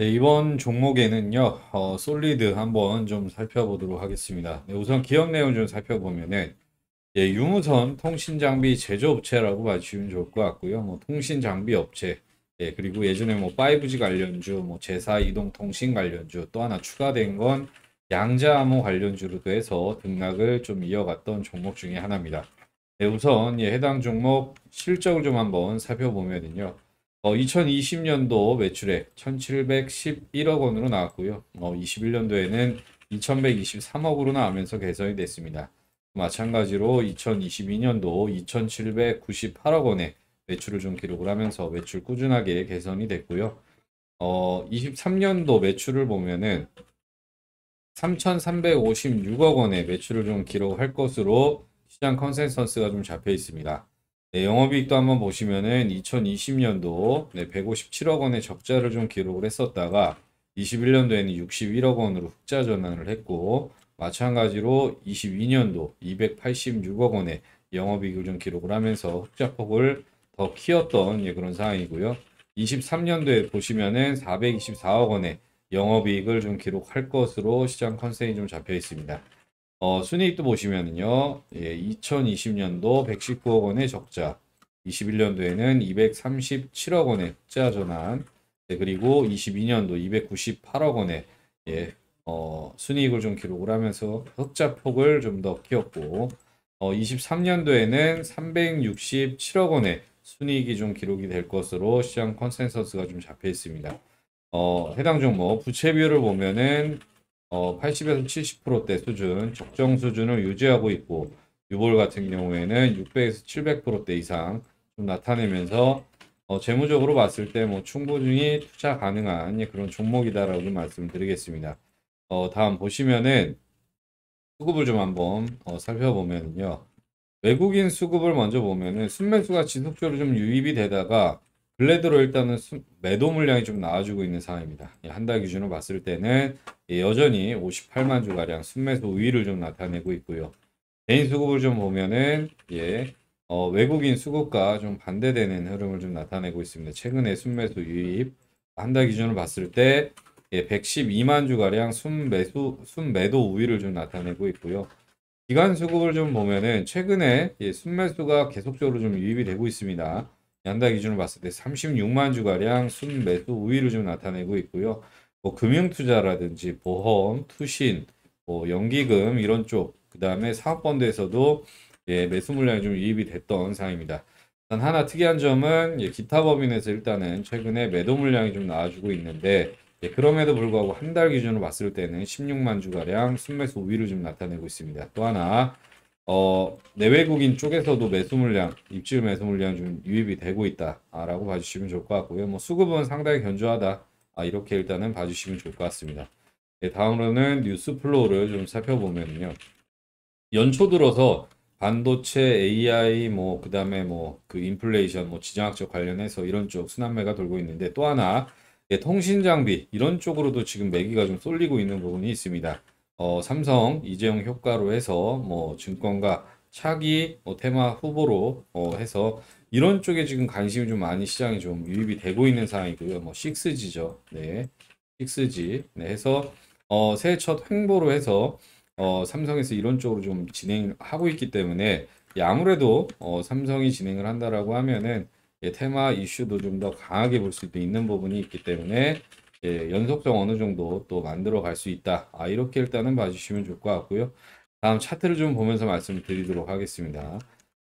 네, 이번 종목에는요, 어, 솔리드 한번 좀 살펴보도록 하겠습니다. 네, 우선 기업 내용 좀 살펴보면은, 예, 유무선 통신장비 제조업체라고 봐주시면 좋을 것 같고요. 뭐, 통신장비 업체, 예, 그리고 예전에 뭐, 5G 관련주, 뭐, 제사 이동통신 관련주, 또 하나 추가된 건 양자암호 관련주로도 해서 등락을 좀 이어갔던 종목 중에 하나입니다. 네, 우선 예, 해당 종목 실적을 좀 한번 살펴보면은요. 어, 2020년도 매출액 1,711억 원으로 나왔고요. 어, 21년도에는 2,123억으로 나오면서 개선이 됐습니다. 마찬가지로 2022년도 2,798억 원의 매출을 좀 기록을 하면서 매출 꾸준하게 개선이 됐고요. 어, 23년도 매출을 보면은 3,356억 원의 매출을 좀 기록할 것으로 시장 컨센서스가 좀 잡혀 있습니다. 네, 영업이익도 한번 보시면은 2020년도 네, 157억 원의 적자를 좀 기록을 했었다가 21년도에는 61억 원으로 흑자 전환을 했고 마찬가지로 22년도 286억 원의 영업이익을 좀 기록을 하면서 흑자폭을 더 키웠던 예, 그런 상황이고요. 23년도에 보시면은 424억 원의 영업이익을 좀 기록할 것으로 시장 컨셉이 좀 잡혀 있습니다. 어, 순이익도 보시면은요, 예, 2020년도 119억 원의 적자, 21년도에는 237억 원의 흑자 전환, 예, 그리고 22년도 298억 원의 예, 어, 순이익을 좀 기록을 하면서 흑자 폭을 좀 더 키웠고, 어, 23년도에는 367억 원의 순이익이 좀 기록이 될 것으로 시장 컨센서스가 좀 잡혀 있습니다. 어, 해당 종목 부채 비율을 보면은 어, 80에서 70%대 수준 적정 수준을 유지하고 있고 유볼 같은 경우에는 600에서 700%대 이상 좀 나타내면서 어, 재무적으로 봤을 때뭐 충분히 투자 가능한 예, 그런 종목이다라고 말씀드리겠습니다. 어, 다음 보시면은 수급을 좀 한번 어, 살펴보면요. 외국인 수급을 먼저 보면은 순매수가 지속적으로 좀 유입이 되다가 블레드로 일단은 매도 물량이 좀 나와주고 있는 상황입니다. 예, 한 달 기준으로 봤을 때는 예, 여전히 58만 주가량 순매수 우위를 좀 나타내고 있고요. 개인 수급을 좀 보면은 예, 어, 외국인 수급과 좀 반대되는 흐름을 좀 나타내고 있습니다. 최근에 순매수 유입 한 달 기준을 봤을 때 예, 112만 주가량 순매수, 순매도 우위를 좀 나타내고 있고요. 기간 수급을 좀 보면은 최근에 예, 순매수가 계속적으로 좀 유입이 되고 있습니다. 연달 예, 기준을 봤을 때 36만 주가량 순매수 우위를 좀 나타내고 있고요. 뭐 금융투자라든지 보험, 투신, 뭐 연기금 이런 쪽, 그 다음에 사업펀드에서도 예, 매수 물량이 좀 유입이 됐던 상황입니다. 일단 하나 특이한 점은 예, 기타 법인에서 일단은 최근에 매도 물량이 좀 나와주고 있는데 예, 그럼에도 불구하고 한 달 기준으로 봤을 때는 16만 주가량 순매수 우위를 좀 나타내고 있습니다. 또 하나 어, 내외국인 쪽에서도 매수 물량, 입질 매수 물량 좀 유입이 되고 있다라고 봐주시면 좋을 것 같고요. 뭐 수급은 상당히 견조하다. 아, 이렇게 일단은 봐주시면 좋을 것 같습니다. 네, 다음으로는 뉴스 플로우를 좀 살펴보면요. 연초 들어서 반도체 AI 뭐 그다음에 뭐 그 인플레이션 뭐 지정학적 관련해서 이런 쪽 순환매가 돌고 있는데 또 하나 예, 통신 장비 이런 쪽으로도 지금 매기가 좀 쏠리고 있는 부분이 있습니다. 어, 삼성 이재용 효과로 해서 뭐 증권가 차기 어, 테마 후보로 어, 해서 이런 쪽에 지금 관심이 좀 많이 시장이 좀 유입이 되고 있는 상황이고요. 뭐 6G죠. 네. 6G. 네. 해서 어, 새해 첫 횡보로 해서 어, 삼성에서 이런 쪽으로 좀 진행하고 있기 때문에 예, 아무래도 어, 삼성이 진행을 한다라고 하면은 예, 테마 이슈도 좀 더 강하게 볼 수도 있는 부분이 있기 때문에 예, 연속성 어느 정도 또 만들어 갈 수 있다. 아, 이렇게 일단은 봐주시면 좋을 것 같고요. 다음 차트를 좀 보면서 말씀드리도록 하겠습니다.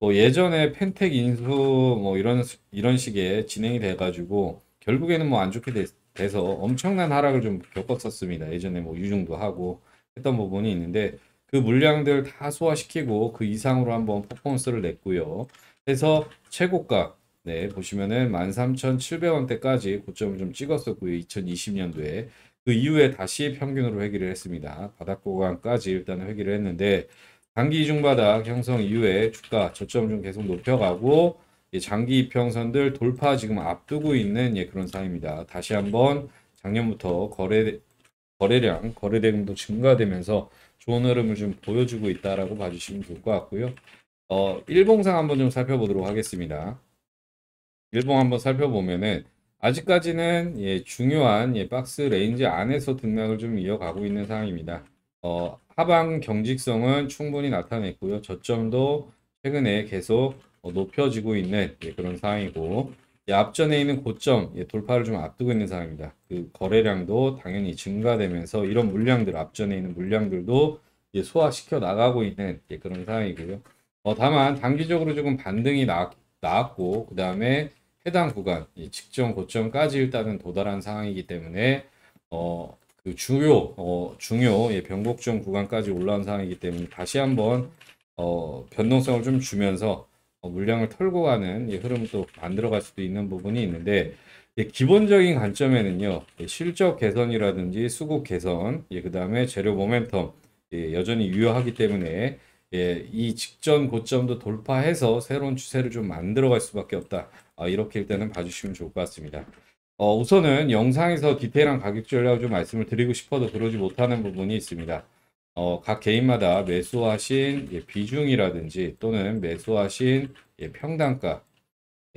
뭐 예전에 펜텍 인수 뭐 이런 이런 식의 진행이 돼가지고 결국에는 뭐 안 좋게 되, 돼서 엄청난 하락을 좀 겪었었습니다. 예전에 뭐유중도 하고 했던 부분이 있는데 그 물량들 다 소화시키고 그 이상으로 한번 퍼포먼스를 냈고요. 해서 최고가 네 보시면은 13,700원대까지 고점을 좀 찍었었고요. 2020년도에 그 이후에 다시 평균으로 회귀를 했습니다. 바닥 구간까지 일단 회귀를 했는데 단기 이중바닥 형성 이후에 주가 저점 좀 계속 높여가고 장기 이평선들 돌파 지금 앞두고 있는 예, 그런 상황입니다. 다시 한번 작년부터 거래 거래량 거래 대금도 증가되면서 좋은 흐름을 좀 보여주고 있다라고 봐주시면 좋을 것 같고요. 어 일봉상 한번 좀 살펴보도록 하겠습니다. 일봉 한번 살펴보면은 아직까지는 예, 중요한 예, 박스 레인지 안에서 등락을 좀 이어가고 있는 상황입니다. 어, 하방 경직성은 충분히 나타냈고요. 저점도 최근에 계속 어, 높여지고 있는 예, 그런 상황이고 예, 앞전에 있는 고점 예, 돌파를 좀 앞두고 있는 상황입니다. 그 거래량도 당연히 증가되면서 이런 물량들 앞전에 있는 물량들도 예, 소화시켜 나가고 있는 예, 그런 상황이고요. 어, 다만 단기적으로 조금 반등이 나, 나왔고 그 다음에 해당 구간, 이 직전 고점까지 일단은 도달한 상황이기 때문에 어, 그 중요, 어, 중요 예, 변곡점 구간까지 올라온 상황이기 때문에 다시 한번 어, 변동성을 좀 주면서 어, 물량을 털고 가는 예, 흐름도 만들어갈 수도 있는 부분이 있는데 예, 기본적인 관점에는요 예, 실적 개선이라든지 수급 개선, 예, 그 다음에 재료 모멘텀 예, 여전히 유효하기 때문에 예, 이 직전 고점도 돌파해서 새로운 추세를 좀 만들어갈 수밖에 없다. 어, 이렇게 일단은 봐주시면 좋을 것 같습니다. 어, 우선은 영상에서 디테일한 가격 전략을 좀 말씀을 드리고 싶어도 그러지 못하는 부분이 있습니다. 어, 각 개인마다 매수하신 예, 비중이라든지 또는 매수하신 예, 평단가,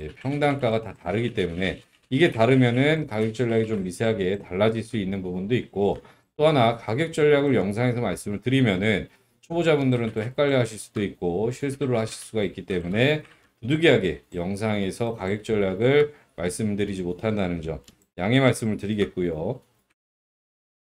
예, 평단가가 다 다르기 때문에 이게 다르면은 가격 전략이 좀 미세하게 달라질 수 있는 부분도 있고 또 하나 가격 전략을 영상에서 말씀을 드리면은 초보자분들은 또 헷갈려 하실 수도 있고 실수를 하실 수가 있기 때문에 부득이하게 영상에서 가격 전략을 말씀드리지 못한다는 점 양해 말씀을 드리겠고요.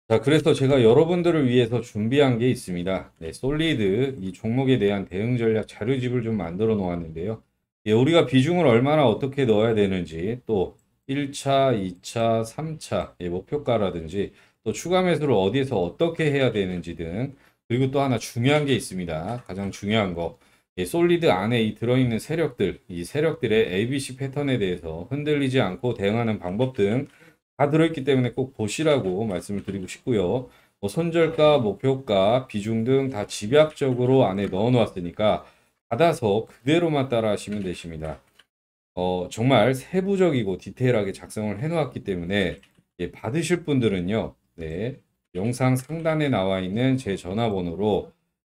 자, 그래서 제가 여러분들을 위해서 준비한 게 있습니다. 네, 솔리드 이 종목에 대한 대응 전략 자료집을 좀 만들어 놓았는데요. 예, 우리가 비중을 얼마나 어떻게 넣어야 되는지 또 1차, 2차, 3차 예, 목표가라든지 또 추가 매수를 어디에서 어떻게 해야 되는지 등 그리고 또 하나 중요한 게 있습니다. 가장 중요한 거. 솔리드 안에 이 들어있는 세력들, 이 세력들의 ABC 패턴에 대해서 흔들리지 않고 대응하는 방법 등 다 들어있기 때문에 꼭 보시라고 말씀을 드리고 싶고요. 뭐 손절가, 목표가, 비중 등 다 집약적으로 안에 넣어 놓았으니까 받아서 그대로만 따라 하시면 되십니다. 어, 정말 세부적이고 디테일하게 작성을 해 놓았기 때문에 예, 받으실 분들은요. 네, 영상 상단에 나와 있는 제 전화번호로